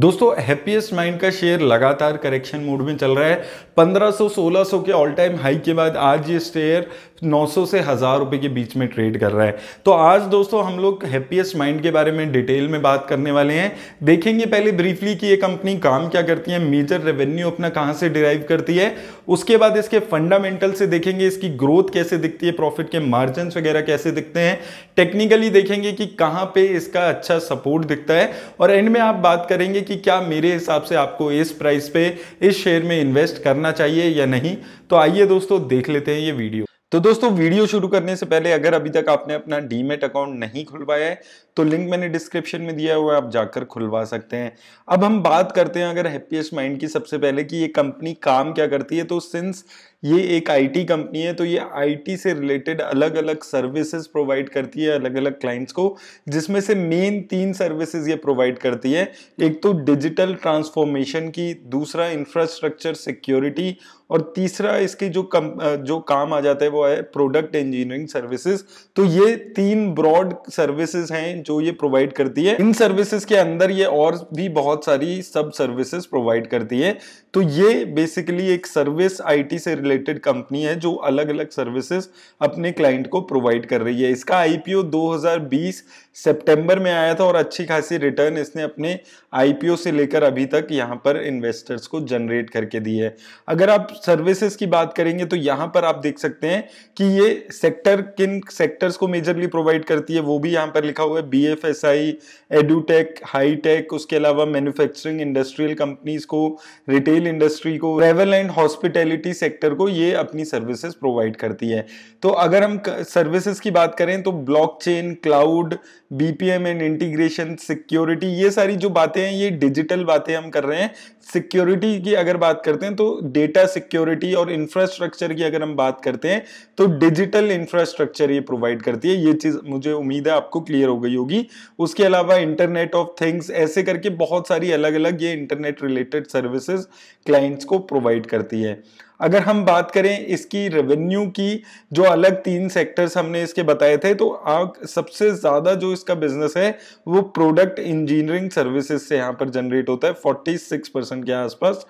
दोस्तों happiest mind का share लगातार करेक्शन मोड में चल रहा है 1500-1600 के ऑल टाइम हाई के बाद आज ये शेयर 900 से हज़ार रुपये के बीच में ट्रेड कर रहा है तो आज दोस्तों हम लोग हैप्पीएस्ट माइंड के बारे में डिटेल में बात करने वाले हैं देखेंगे पहले ब्रीफली कि ये कंपनी काम क्या करती है मेजर रेवेन्यू अपना कहाँ से डिराइव करती है उसके बाद इसके फंडामेंटल से देखेंगे इसकी ग्रोथ कैसे दिखती है प्रॉफिट के मार्जिन वगैरह कैसे दिखते हैं टेक्निकली देखेंगे कि कहाँ पर इसका अच्छा सपोर्ट दिखता है और एंड में आप बात करेंगे कि क्या मेरे हिसाब से आपको इस प्राइस पे इस शेयर में इन्वेस्ट करना चाहिए या नहीं तो आइए दोस्तों देख लेते हैं ये वीडियो तो दोस्तों वीडियो शुरू करने से पहले अगर अभी तक आपने अपना डीमेट अकाउंट नहीं खुलवाया है तो लिंक मैंने डिस्क्रिप्शन में दिया हुआ है आप जाकर खुलवा सकते हैं अब हम बात करते हैं अगर हैप्पीएस्ट माइंड की सबसे पहले कि ये कंपनी काम क्या करती है तो सिंस ये एक आईटी कंपनी है तो ये आईटी से रिलेटेड अलग अलग सर्विसेज प्रोवाइड करती है अलग अलग क्लाइंट्स को जिसमें से मेन तीन सर्विसेज ये प्रोवाइड करती है एक तो डिजिटल ट्रांसफॉर्मेशन की दूसरा इंफ्रास्ट्रक्चर सिक्योरिटी और तीसरा इसके जो कम जो काम आ जाता है वो है प्रोडक्ट इंजीनियरिंग सर्विसेज तो ये तीन ब्रॉड सर्विसेज हैं जो ये प्रोवाइड करती है इन सर्विसेज के अंदर ये और भी बहुत सारी सब सर्विसेज प्रोवाइड करती है तो ये बेसिकली एक सर्विस आईटी से रिलेटेड कंपनी है जो अलग अलग सर्विसेज अपने क्लाइंट को प्रोवाइड कर रही है इसका आईपीओ 2020 सितंबर में आया था और अच्छी खासी रिटर्न इसने अपने आईपीओ से लेकर अभी तक यहाँ पर इन्वेस्टर्स को जनरेट करके दी है अगर आप सर्विसेज की बात करेंगे तो यहाँ पर आप देख सकते हैं कि ये सेक्टर किन सेक्टर्स को मेजरली प्रोवाइड करती है वो भी यहाँ पर लिखा हुआ है B F S I edtech hitech उसके अलावा मैन्युफैक्चरिंग इंडस्ट्रियल कंपनीज को रिटेल इंडस्ट्री को ट्रेवल एंड हॉस्पिटैलिटी सेक्टर को ये अपनी सर्विसेज प्रोवाइड करती है तो अगर हम सर्विसेज की बात करें तो blockchain cloud BPM and integration security ये सारी जो बातें हैं ये डिजिटल बातें हम कर रहे हैं सिक्योरिटी की अगर बात करते हैं तो डेटा सिक्योरिटी और इंफ्रास्ट्रक्चर की अगर हम बात करते हैं तो डिजिटल इंफ्रास्ट्रक्चर ये प्रोवाइड करती है ये चीज़ मुझे उम्मीद है आपको क्लियर हो गई होगी उसके अलावा इंटरनेट ऑफ थिंग्स ऐसे करके बहुत सारी अलग अलग ये इंटरनेट रिलेटेड सर्विसेज क्लाइंट्स को प्रोवाइड करती है अगर हम बात करें इसकी रेवेन्यू की जो अलग तीन सेक्टर्स हमने इसके बताए थे तो आग सबसे ज़्यादा जो इसका बिजनेस है वो प्रोडक्ट इंजीनियरिंग सर्विसेज से यहाँ पर जनरेट होता है 46 परसेंट के आसपास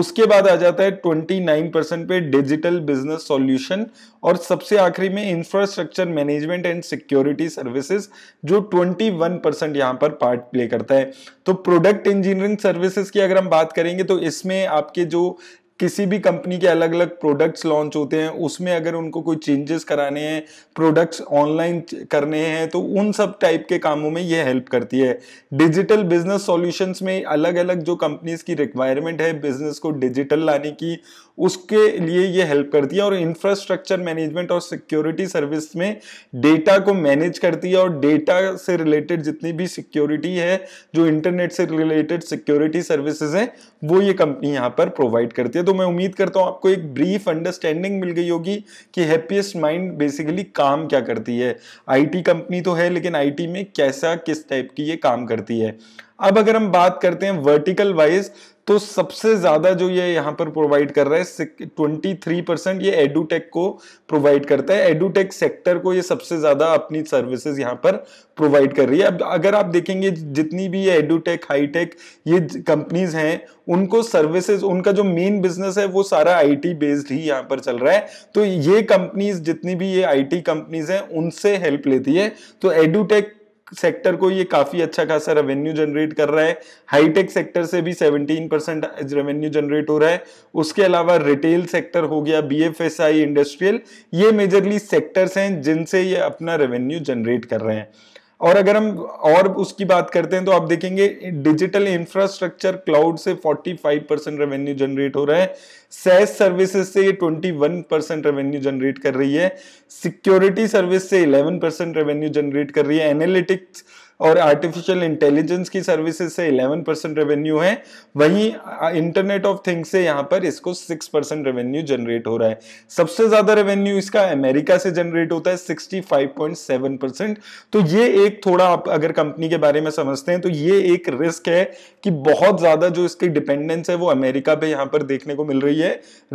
उसके बाद आ जाता है 29 परसेंट पे डिजिटल बिजनेस सॉल्यूशन और सबसे आखिरी में infrastructure management and security services जो 21 परसेंट यहाँ पर पार्ट प्ले करता है तो प्रोडक्ट इंजीनियरिंग सर्विसेज की अगर हम बात करेंगे तो इसमें आपके जो किसी भी कंपनी के अलग अलग प्रोडक्ट्स लॉन्च होते हैं उसमें अगर उनको कोई चेंजेस कराने हैं प्रोडक्ट्स ऑनलाइन करने हैं तो उन सब टाइप के कामों में ये हेल्प करती है डिजिटल बिजनेस सॉल्यूशंस में अलग अलग जो कंपनीज की रिक्वायरमेंट है बिजनेस को डिजिटल लाने की उसके लिए ये हेल्प करती है और इंफ्रास्ट्रक्चर मैनेजमेंट और सिक्योरिटी सर्विस में डेटा को मैनेज करती है और डेटा से रिलेटेड जितनी भी सिक्योरिटी है जो इंटरनेट से रिलेटेड सिक्योरिटी सर्विसेज हैं वो ये कंपनी यहाँ पर प्रोवाइड करती है तो तो मैं उम्मीद करता हूँ आपको एक ब्रीफ अंडरस्टैंडिंग मिल गई होगी कि हैप्पीएस्ट माइंड बेसिकली काम क्या करती है आईटी कंपनी तो है लेकिन आईटी में कैसा किस टाइप की ये काम करती है अब अगर हम बात करते हैं वर्टिकल वाइज तो सबसे ज़्यादा जो ये यहाँ पर प्रोवाइड कर रहा है ट्वेंटी थ्री परसेंट ये एडुटेक को प्रोवाइड करता है एडुटेक सेक्टर को ये सबसे ज़्यादा अपनी सर्विसेज यहाँ पर प्रोवाइड कर रही है अब अगर आप देखेंगे जितनी भी एडुटेक हाईटेक ये कंपनीज हैं उनको सर्विसेज उनका जो मेन बिजनेस है वो सारा आईटी बेस्ड ही यहाँ पर चल रहा है तो ये कंपनीज जितनी भी ये आईटी कंपनीज हैं उनसे हेल्प लेती है तो एडुटेक सेक्टर को ये काफी अच्छा खासा रेवेन्यू जनरेट कर रहा है हाईटेक सेक्टर से भी 17 परसेंट रेवेन्यू जनरेट हो रहा है उसके अलावा रिटेल सेक्टर हो गया B F S I industrial ये मेजरली सेक्टर्स हैं जिनसे ये अपना रेवेन्यू जनरेट कर रहे हैं और अगर हम और उसकी बात करते हैं तो आप देखेंगे डिजिटल इंफ्रास्ट्रक्चर क्लाउड से 45 परसेंट रेवेन्यू जनरेट हो रहा है सेस सर्विसेज से ये 21 परसेंट रेवेन्यू जनरेट कर रही है सिक्योरिटी सर्विस से 11 परसेंट रेवेन्यू जनरेट कर रही है एनालिटिक्स और आर्टिफिशियल इंटेलिजेंस की सर्विसेज से 11 परसेंट रेवेन्यू है वहीं इंटरनेट ऑफ थिंग्स से यहां पर इसको 6 परसेंट रेवेन्यू जनरेट हो रहा है सबसे ज्यादा रेवेन्यू इसका अमेरिका से जनरेट होता है 65.7 परसेंट तो ये एक थोड़ा आप अगर कंपनी के बारे में समझते हैं तो ये एक रिस्क है कि बहुत ज्यादा जो इसकी डिपेंडेंस है वो अमेरिका पे यहाँ पर देखने को मिल रही है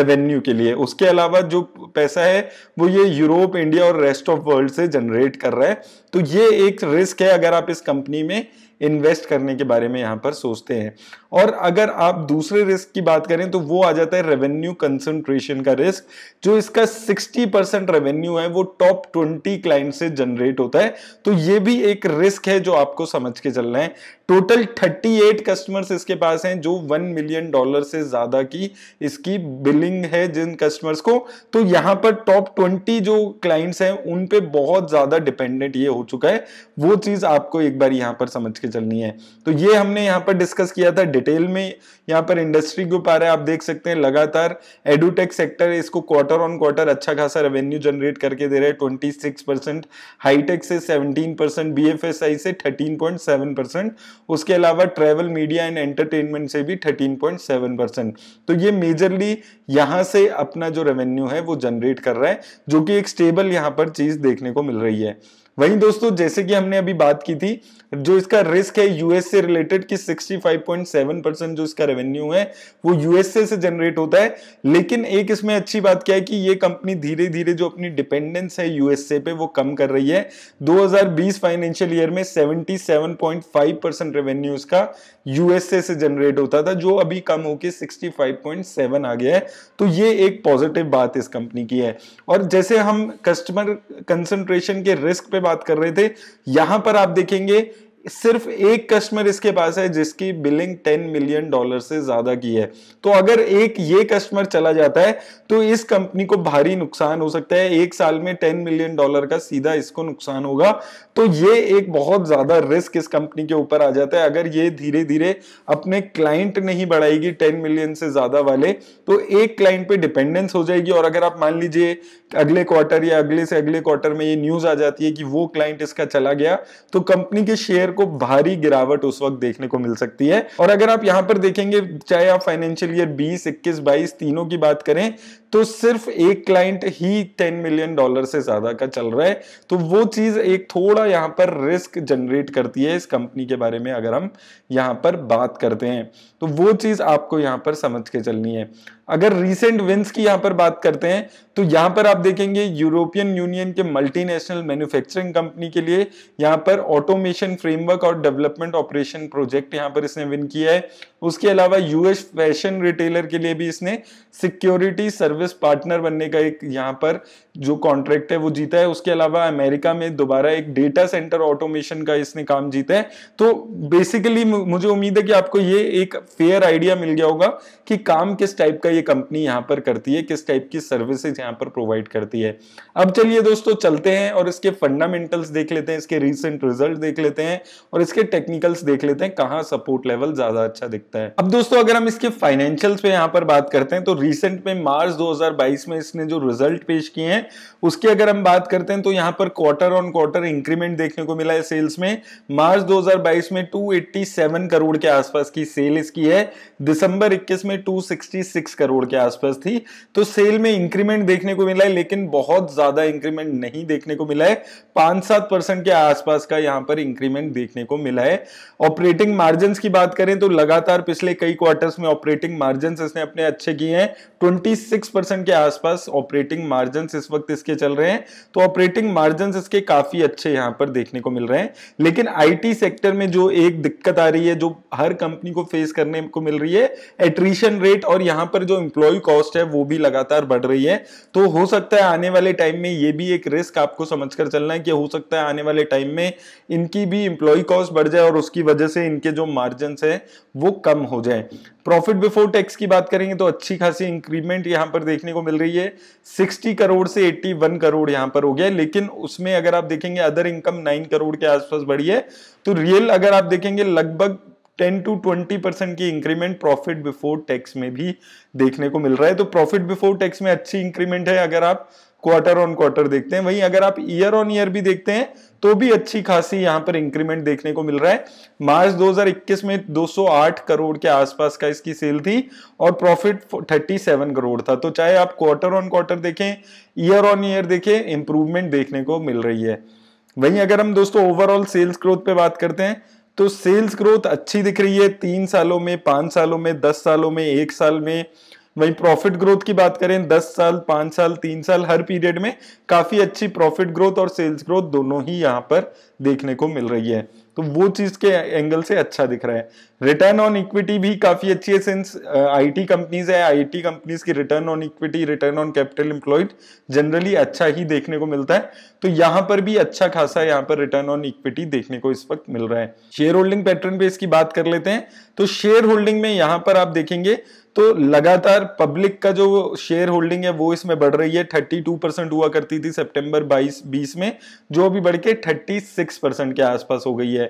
रेवेन्यू के लिए उसके अलावा जो पैसा है वो ये यूरोप इंडिया और रेस्ट ऑफ वर्ल्ड से जनरेट कर रहा है तो ये एक रिस्क है अगर आप इस कंपनी में इन्वेस्ट करने के बारे में यहाँ पर सोचते हैं और अगर आप दूसरे रिस्क की बात करें तो वो आ जाता है रेवेन्यू कंसंट्रेशन का रिस्क जो इसका 60 परसेंट रेवेन्यू है वो टॉप 20 क्लाइंट से जनरेट होता है तो ये भी एक रिस्क है जो आपको समझ के चलना है टोटल 38 कस्टमर्स इसके पास हैं जो 1 मिलियन डॉलर से ज्यादा की इसकी बिलिंग है जिन कस्टमर्स को तो यहाँ पर टॉप 20 जो क्लाइंट्स हैं उन पे बहुत ज्यादा डिपेंडेंट ये हो चुका है वो चीज आपको एक बार यहाँ पर समझ के चलनी है तो ये हमने यहाँ पर डिस्कस किया था डिटेल में यहाँ पर इंडस्ट्री ग्रुप आ रहा है आप देख सकते हैं लगातार एडुटेक सेक्टर इसको क्वार्टर ऑन क्वार्टर अच्छा खासा रेवेन्यू जनरेट करके दे रहे हैं ट्वेंटी सिक्स परसेंट हाईटेक से seventeen percent B F S I से थर्टीन पॉइंट सेवन परसेंट उसके अलावा ट्रेवल मीडिया एंड एंटरटेनमेंट से भी थर्टीन पॉइंट सेवन परसेंट तो ये मेजरली यहाँ से अपना जो रेवेन्यू है वो जनरेट कर रहा है जो कि एक स्टेबल यहाँ पर चीज देखने को मिल रही है वहीं दोस्तों जैसे कि हमने अभी बात की थी जो इसका रिस्क है यूएस से रिलेटेड कि 65.7 परसेंट जो इसका रेवेन्यू है वो यूएसए से जनरेट होता है लेकिन एक इसमें अच्छी बात क्या है कि ये कंपनी धीरे धीरे जो अपनी डिपेंडेंस है यूएसए पे वो कम कर रही है 2020 फाइनेंशियल ईयर में 77.5 परसेंट रेवेन्यू इसका यूएसए से जनरेट होता था जो अभी कम होकर सिक्सटी आ गया है तो ये एक पॉजिटिव बात इस कंपनी की है और जैसे हम कस्टमर कंसेंट्रेशन के रिस्क पे में बात कर रहे थे यहां पर आप देखेंगे सिर्फ एक कस्टमर इसके पास है जिसकी बिलिंग टेन मिलियन डॉलर से ज्यादा की है तो अगर एक ये कस्टमर चला जाता है तो इस कंपनी को भारी नुकसान हो सकता है एक साल में टेन मिलियन डॉलर का सीधा इसको नुकसान होगा तो ये एक बहुत ज्यादा रिस्क इस कंपनी के ऊपर आ जाता है अगर ये धीरे धीरे अपने क्लाइंट नहीं बढ़ाएगी टेन मिलियन से ज्यादा वाले तो एक क्लाइंट पर डिपेंडेंस हो जाएगी और अगर आप मान लीजिए अगले क्वार्टर या अगले से अगले क्वार्टर में ये न्यूज आ जाती है कि वो क्लाइंट इसका चला गया तो कंपनी के शेयर शेयर को भारी गिरावट उस वक्त देखने को मिल सकती है और अगर आप यहां पर देखेंगे चाहे आप फाइनेंशियल ईयर बीस इक्कीस बाईस तीनों की बात करें तो सिर्फ एक क्लाइंट ही टेन मिलियन डॉलर से ज्यादा का चल रहा है तो वो चीज एक थोड़ा यहां पर रिस्क जनरेट करती है इस कंपनी के बारे में अगर हम यहां पर बात करते हैं तो वो चीज आपको यहां पर समझ के चलनी है अगर रीसेंट विंस की यहाँ पर बात करते हैं तो यहां पर आप देखेंगे यूरोपियन यूनियन के मल्टीनेशनल मैन्युफैक्चरिंग कंपनी के लिए यहाँ पर ऑटोमेशन फ्रेमवर्क और डेवलपमेंट ऑपरेशन प्रोजेक्ट यहाँ पर इसने विन किया है उसके अलावा यूएस फैशन रिटेलर के लिए भी इसने सिक्योरिटी सर्विस पार्टनर बनने का एक यहाँ पर जो कॉन्ट्रैक्ट है वो जीता है उसके अलावा अमेरिका में दोबारा एक डेटा सेंटर ऑटोमेशन का इसने काम जीता है तो बेसिकली मुझे उम्मीद है कि आपको ये एक फेयर आइडिया मिल गया होगा कि काम किस टाइप का ये कंपनी यहाँ पर करती है किस टाइप की सर्विसेज यहाँ पर प्रोवाइड करती है अब चलिए दोस्तों चलते हैं और इसके फंडामेंटल्स देख लेते हैं इसके रिसेंट रिजल्ट देख लेते हैं और इसके टेक्निकल्स देख लेते हैं कहाँ सपोर्ट लेवल ज्यादा अच्छा दिखता है अब दोस्तों अगर हम इसके फाइनेंशियल्स पे यहाँ पर बात करते हैं तो रिसेंट में मार्च दो में इसने जो रिजल्ट पेश किए हैं उसकी अगर हम बात करते हैं तो यहाँ पर क्वार्टर ऑन क्वार्टर इंक्रीमेंट देखने को मिला है सेल्स में मार्च दो में टू करोड़ के आसपास की सेल इसकी है दिसंबर 21 में 266 करोड़ करोड़ के आसपास थी तो सेल में इंक्रीमेंट देखने को मिला है लेकिन बहुत ज्यादा इंक्रीमेंट नहीं देखने को मिला है पांच सात परसेंट के आसपास का यहां पर इंक्रीमेंट देखने को मिला है ऑपरेटिंग मार्जिन की बात करें तो लगातार पिछले कई क्वार्टर्स में ऑपरेटिंग मार्जिन इसने अपने अच्छे किए हैं ट्वेंटी के आसपास ऑपरेटिंग मार्जिन इस वक्त इसके चल रहे हैं तो ऑपरेटिंग मार्जिन इसके काफी अच्छे यहां पर देखने को मिल रहे हैं लेकिन आईटी सेक्टर में जो एक दिक्कत आ रही है जो हर कंपनी को फेस करने को मिल रही है एट्रीशन रेट और यहां पर जो इम्प्लॉय कॉस्ट है वो भी लगातार बढ़ रही है तो हो सकता है आने वाले टाइम में ये भी एक रिस्क आपको समझ कर चलना है कि हो सकता है आने वाले टाइम में इनकी भी इम्प्लॉय कॉस्ट बढ़ जाए और उसकी वजह से इनके जो मार्जिन है वो कम हो जाए प्रॉफिट बिफोर टैक्स की बात करेंगे तो अच्छी खासी इंक्रीमेंट यहां पर देखने को मिल रही है सिक्सटी करोड़ से 81 करोड़ यहां पर हो गया लेकिन उसमें अगर आप देखेंगे अदर इनकम नाइन करोड़ के आसपास बढ़ी है तो रियल अगर आप देखेंगे लगभग टेन टू ट्वेंटी परसेंट की इंक्रीमेंट प्रॉफिट बिफोर टैक्स में भी देखने को मिल रहा है तो प्रॉफिट बिफोर टैक्स में अच्छी इंक्रीमेंट है अगर आप क्वार्टर ऑन क्वार्टर देखते हैं वहीं अगर आप ईयर ऑन ईयर भी देखते हैं तो भी अच्छी खासी यहां पर इंक्रीमेंट देखने को मिल रहा है मार्च 2021 में 208 करोड़ के आसपास का इसकी सेल थी और प्रॉफिट 37 करोड़ था तो चाहे आप क्वार्टर ऑन क्वार्टर देखें ईयर ऑन ईयर देखें इंप्रूवमेंट देखने को मिल रही है वहीं अगर हम दोस्तों ओवरऑल सेल्स ग्रोथ पे बात करते हैं तो सेल्स ग्रोथ अच्छी दिख रही है तीन सालों में पांच सालों में दस सालों में एक साल में वहीं प्रॉफिट ग्रोथ की बात करें दस साल पांच साल तीन साल हर पीरियड में काफी अच्छी प्रॉफिट ग्रोथ और सेल्स ग्रोथ दोनों ही यहां पर देखने को मिल रही है तो वो चीज के एंगल से अच्छा दिख रहा है रिटर्न ऑन इक्विटी भी काफी अच्छी है सिंस आईटी कंपनीज है आईटी कंपनीज की return on equity return on capital employed generally अच्छा ही देखने को मिलता है तो यहां पर भी अच्छा खासा यहां पर रिटर्न ऑन इक्विटी देखने को इस वक्त मिल रहा है शेयर होल्डिंग पैटर्न पे इसकी बात कर लेते हैं तो शेयर होल्डिंग में यहां पर आप देखेंगे तो लगातार पब्लिक का जो शेयर होल्डिंग है वो इसमें बढ़ रही है थर्टी टू परसेंट हुआ करती थी सितंबर बाईस बीस में जो अभी बढ़ के थर्टी सिक्स परसेंट के आसपास हो गई है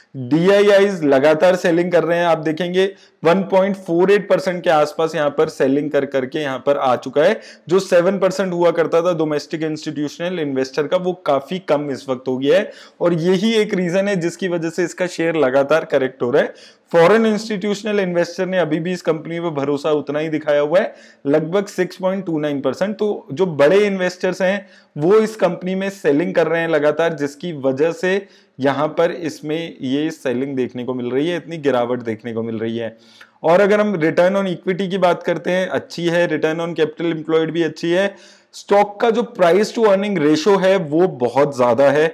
डी लगातार सेलिंग कर रहे हैं आप देखेंगे 1.48 परसेंट के आसपास यहां पर सेलिंग कर करके यहां पर आ चुका है जो 7 परसेंट हुआ करता था डोमेस्टिक इंस्टीट्यूशनल इन्वेस्टर का वो काफी कम इस वक्त हो गया है और यही एक रीजन है जिसकी वजह से इसका शेयर लगातार करेक्ट हो रहा है फॉरेन इंस्टीट्यूशनल इन्वेस्टर ने अभी भी इस कंपनी पर भरोसा उतना ही दिखाया हुआ है लगभग 6.29 परसेंट तो जो बड़े इन्वेस्टर्स हैं वो इस कंपनी में सेलिंग कर रहे हैं लगातार जिसकी वजह से यहां पर इसमें ये सेलिंग देखने को मिल रही है इतनी गिरावट देखने को मिल रही है और अगर हम रिटर्न ऑन इक्विटी की बात करते हैं अच्छी है रिटर्न ऑन कैपिटल इंप्लॉयड भी अच्छी है स्टॉक का जो प्राइस टू अर्निंग रेशो है वो बहुत ज्यादा है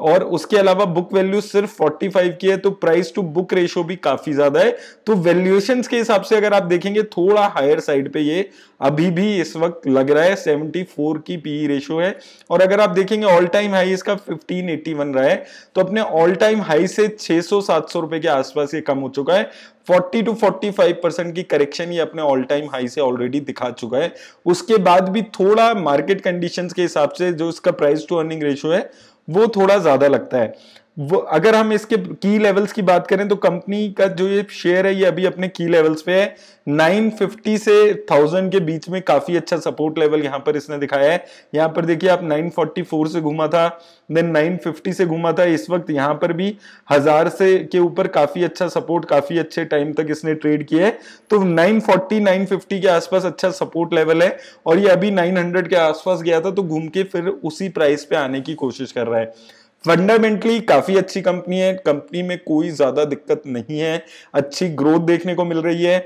और उसके अलावा बुक वैल्यू सिर्फ 45 की है तो प्राइस टू बुक रेशो भी काफी ज्यादा है तो वैल्यूएशन के हिसाब से अगर आप देखेंगे थोड़ा हायर साइड पे ये अभी भी इस वक्त लग रहा है 74 की पीई रेशो e है और अगर आप देखेंगे ऑल टाइम हाई इसका 1581 रहा है तो अपने ऑल टाइम हाई से 600-700 रुपए के आसपास ये कम हो चुका है 40 टू 45 परसेंट की करेक्शन ये अपने ऑल टाइम हाई से ऑलरेडी दिखा चुका है उसके बाद भी थोड़ा मार्केट कंडीशंस के हिसाब से जो इसका प्राइस टू अर्निंग रेशियो है वो थोड़ा ज़्यादा लगता है वो अगर हम इसके की लेवल्स की बात करें तो कंपनी का जो ये शेयर है ये अभी अपने की लेवल्स पे है 950 से 1000 के बीच में काफी अच्छा सपोर्ट लेवल यहाँ पर इसने दिखाया है यहाँ पर देखिए आप 944 से घूमा था देन 950 से घूमा था इस वक्त यहाँ पर भी हजार से के ऊपर काफी अच्छा सपोर्ट काफी अच्छे टाइम तक इसने ट्रेड किया है तो 940 950 के आसपास अच्छा सपोर्ट लेवल है और ये अभी 900 के आसपास गया था तो घूम के फिर उसी प्राइस पे आने की कोशिश कर रहा है फंडामेंटली काफी अच्छी कंपनी है कंपनी में कोई ज्यादा दिक्कत नहीं है अच्छी ग्रोथ देखने को मिल रही है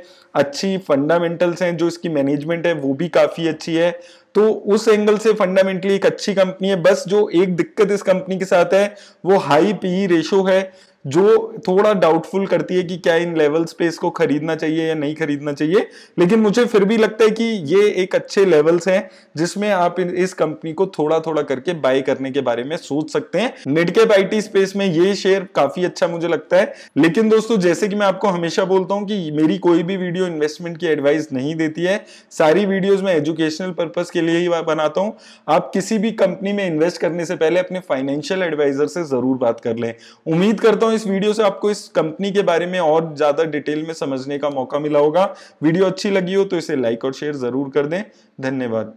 अच्छी फंडामेंटल्स हैं जो इसकी मैनेजमेंट है वो भी काफी अच्छी है तो उस एंगल से फंडामेंटली एक अच्छी कंपनी है बस जो एक दिक्कत इस कंपनी के साथ है वो हाई पीई रेशो है जो थोड़ा डाउटफुल करती है कि क्या इन लेवल स्पेस को खरीदना चाहिए या नहीं खरीदना चाहिए लेकिन मुझे फिर भी लगता है कि ये एक अच्छे लेवल्स हैं जिसमें आप इस कंपनी को थोड़ा थोड़ा करके बाय करने के बारे में सोच सकते हैं मिड कैप स्पेस में ये शेयर काफी अच्छा मुझे लगता है लेकिन दोस्तों जैसे कि मैं आपको हमेशा बोलता हूँ कि मेरी कोई भी वीडियो इन्वेस्टमेंट की एडवाइस नहीं देती है सारी वीडियोज में एजुकेशनल पर्पज के लिए ही बनाता हूँ आप किसी भी कंपनी में इन्वेस्ट करने से पहले अपने फाइनेंशियल एडवाइजर से जरूर बात कर लें उम्मीद करता हूँ इस वीडियो से आपको इस कंपनी के बारे में और ज्यादा डिटेल में समझने का मौका मिला होगा वीडियो अच्छी लगी हो तो इसे लाइक और शेयर जरूर कर दें धन्यवाद